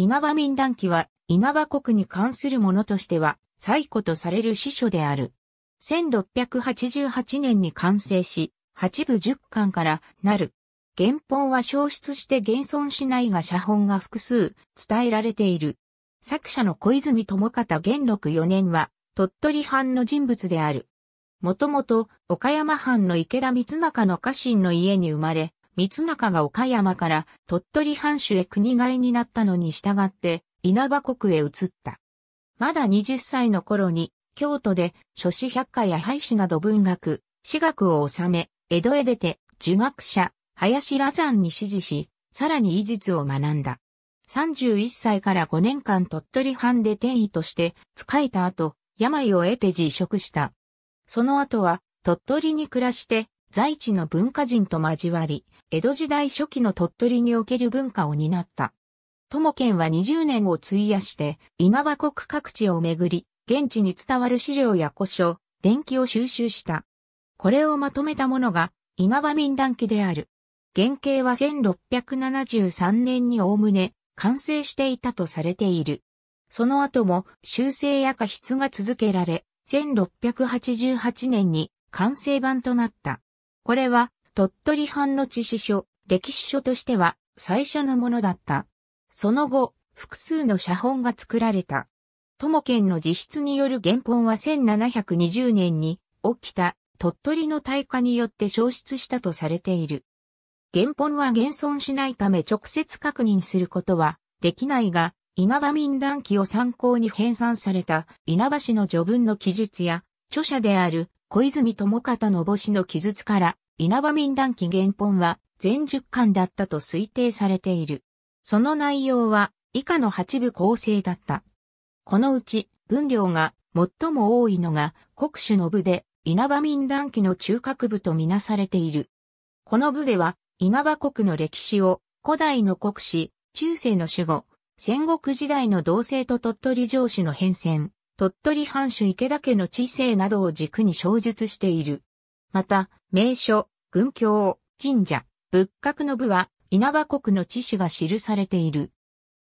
稲葉民団記は、稲葉国に関するものとしては、最古とされる司書である。1688年に完成し、八部十巻からなる。原本は消失して現存しないが写本が複数伝えられている。作者の小泉智方元禄四年は、鳥取藩の人物である。もともと岡山藩の池田光中の家臣の家に生まれ、三中が岡山から鳥取藩主へ国替えになったのに従って稲葉国へ移った。まだ20歳の頃に京都で諸子百科や廃止など文学、私学を収め、江戸へ出て儒学者、林羅山に指示し、さらに医術を学んだ。31歳から5年間鳥取藩で転移として仕えた後、病を得て辞職した。その後は鳥取に暮らして在地の文化人と交わり、江戸時代初期の鳥取における文化を担った。友県は20年を費やして、稲葉国各地をめぐり、現地に伝わる資料や古書、伝記を収集した。これをまとめたものが、稲葉民団記である。原型は1673年におおむね完成していたとされている。その後も修正や過失が続けられ、1688年に完成版となった。これは、鳥取藩の致死書、歴史書としては、最初のものだった。その後、複数の写本が作られた。友県の自筆による原本は1720年に起きた鳥取の大火によって消失したとされている。原本は現存しないため直接確認することはできないが、稲葉民団記を参考に編纂された稲葉氏の序文の記述や著者である小泉智方の母子の記述から、稲葉民団記原本は全10巻だったと推定されている。その内容は以下の8部構成だった。このうち分量が最も多いのが国主の部で稲葉民団記の中核部とみなされている。この部では稲葉国の歴史を古代の国史、中世の守護、戦国時代の同性と鳥取城主の変遷、鳥取藩主池田家の知性などを軸に小述している。また、名所、軍教、神社、仏閣の部は稲葉国の知史が記されている。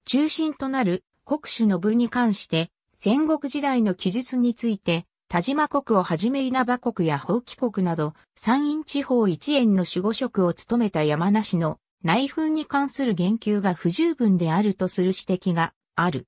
中心となる国主の部に関して、戦国時代の記述について、田島国をはじめ稲葉国や法規国など、山陰地方一円の守護職を務めた山梨の内紛に関する言及が不十分であるとする指摘がある。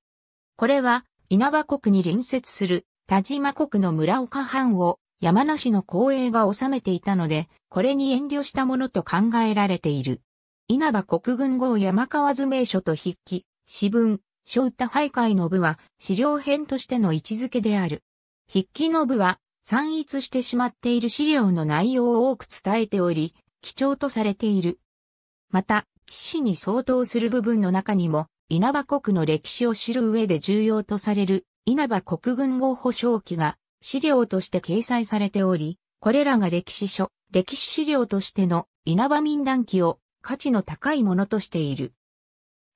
これは稲葉国に隣接する田島国の村岡藩を山梨の公営が治めていたので、これに遠慮したものと考えられている。稲葉国軍号山川図名所と筆記、私文、書歌徘徊の部は資料編としての位置づけである。筆記の部は散逸してしまっている資料の内容を多く伝えており、貴重とされている。また、騎士に相当する部分の中にも、稲葉国の歴史を知る上で重要とされる稲葉国軍号保証記が資料として掲載されており、これらが歴史書、歴史資料としての稲葉民団記を価値の高いものとしている。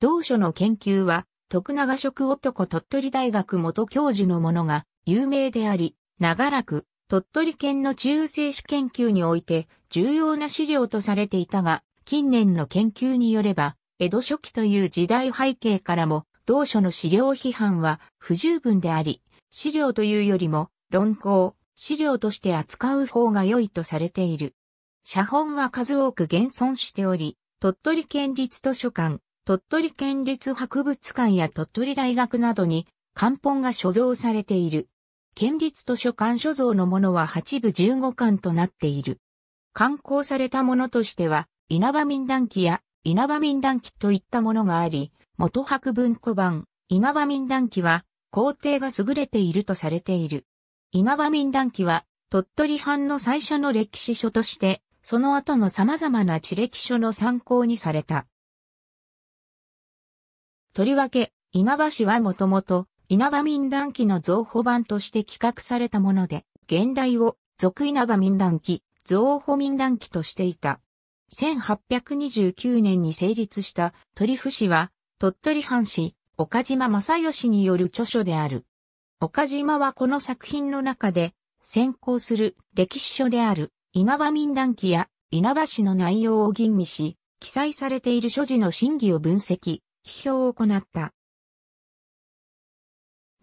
同書の研究は、徳永職男鳥取大学元教授のものが有名であり、長らく鳥取県の中世史研究において重要な資料とされていたが、近年の研究によれば、江戸初期という時代背景からも、同書の資料批判は不十分であり、資料というよりも論考、資料として扱う方が良いとされている。写本は数多く現存しており、鳥取県立図書館、鳥取県立博物館や鳥取大学などに漢本が所蔵されている。県立図書館所蔵のものは8部15巻となっている。刊行されたものとしては、稲葉民団記や稲葉民団記といったものがあり、元博文庫版、稲葉民団記は、皇帝が優れているとされている。稲葉民団記は、鳥取藩の最初の歴史書として、その後の様々な地歴書の参考にされた。とりわけ、稲葉氏はもともと、稲葉民団記の造法版として企画されたもので、現代を、俗稲葉民団記、造法民団記としていた。1829年に成立した鳥府市は、鳥取藩士、岡島正義による著書である。岡島はこの作品の中で、先行する歴史書である稲葉民団記や稲葉市の内容を吟味し、記載されている所持の真偽を分析、批評を行った。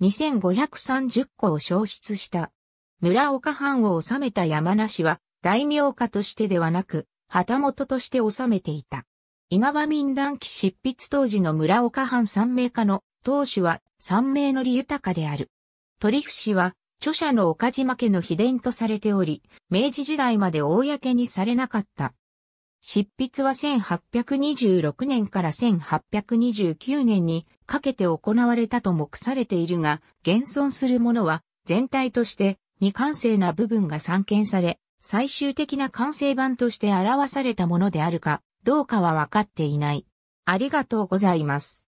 2530個を消失した。村岡藩を治めた山梨は、大名家としてではなく、旗本として治めていた。稲葉民団記執筆当時の村岡藩三名家の当主は三名の利豊かである。鳥伏は著者の岡島家の秘伝とされており、明治時代まで公にされなかった。執筆は1826年から1829年にかけて行われたと目されているが、現存するものは全体として未完成な部分が散見され、最終的な完成版として表されたものであるかどうかはわかっていない。ありがとうございます。